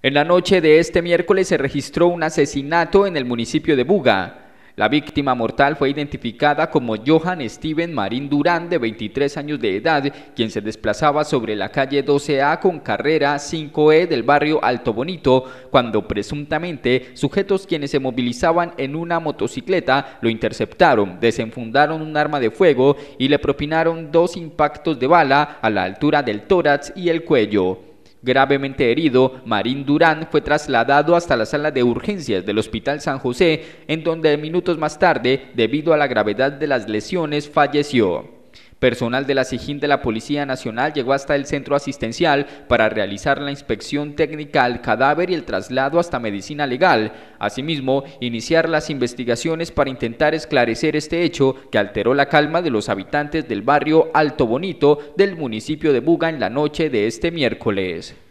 En la noche de este miércoles se registró un asesinato en el municipio de Buga. La víctima mortal fue identificada como Johan Steven Marín Durán, de 23 años de edad, quien se desplazaba sobre la calle 12A con carrera 5E del barrio Alto Bonito, cuando presuntamente sujetos quienes se movilizaban en una motocicleta lo interceptaron, desenfundaron un arma de fuego y le propinaron dos impactos de bala a la altura del tórax y el cuello. Gravemente herido, Marín Durán fue trasladado hasta la sala de urgencias del Hospital San José, en donde minutos más tarde, debido a la gravedad de las lesiones, falleció. Personal de la SIJIN de la Policía Nacional llegó hasta el centro asistencial para realizar la inspección técnica al cadáver y el traslado hasta medicina legal. Asimismo, iniciar las investigaciones para intentar esclarecer este hecho que alteró la calma de los habitantes del barrio Alto Bonito del municipio de Buga en la noche de este miércoles.